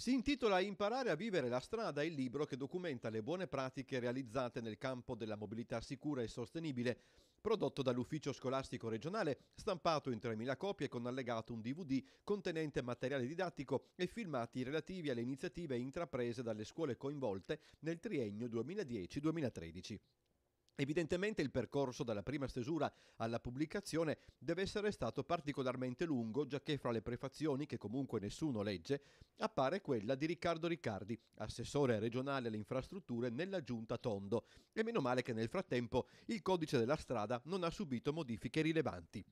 Si intitola Imparare a vivere la strada il libro che documenta le buone pratiche realizzate nel campo della mobilità sicura e sostenibile, prodotto dall'Ufficio Scolastico Regionale, stampato in 3.000 copie con allegato un DVD contenente materiale didattico e filmati relativi alle iniziative intraprese dalle scuole coinvolte nel triennio 2010-2013. Evidentemente il percorso dalla prima stesura alla pubblicazione deve essere stato particolarmente lungo, giacché fra le prefazioni, che comunque nessuno legge, appare quella di Riccardo Riccardi, assessore regionale alle infrastrutture nella giunta Tondo. E meno male che nel frattempo il codice della strada non ha subito modifiche rilevanti.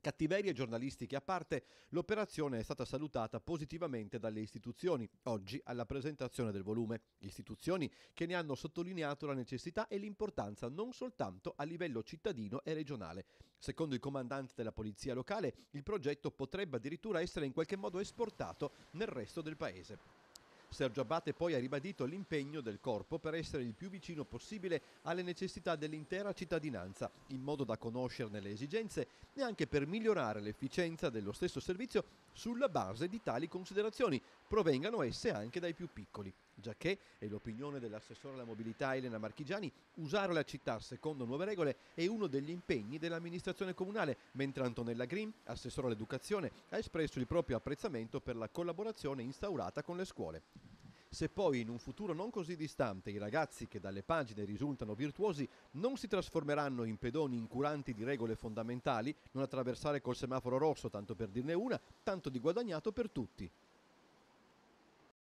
Cattiverie giornalistiche a parte, l'operazione è stata salutata positivamente dalle istituzioni, oggi alla presentazione del volume. Istituzioni che ne hanno sottolineato la necessità e l'importanza non soltanto a livello cittadino e regionale. Secondo il comandante della polizia locale, il progetto potrebbe addirittura essere in qualche modo esportato nel resto del paese. Sergio Abate poi ha ribadito l'impegno del corpo per essere il più vicino possibile alle necessità dell'intera cittadinanza, in modo da conoscerne le esigenze e anche per migliorare l'efficienza dello stesso servizio sulla base di tali considerazioni, provengano esse anche dai più piccoli giacché è l'opinione dell'assessore alla mobilità Elena Marchigiani, usare la città secondo nuove regole è uno degli impegni dell'amministrazione comunale, mentre Antonella Green, assessore all'educazione, ha espresso il proprio apprezzamento per la collaborazione instaurata con le scuole. Se poi in un futuro non così distante i ragazzi che dalle pagine risultano virtuosi non si trasformeranno in pedoni incuranti di regole fondamentali, non attraversare col semaforo rosso, tanto per dirne una, tanto di guadagnato per tutti.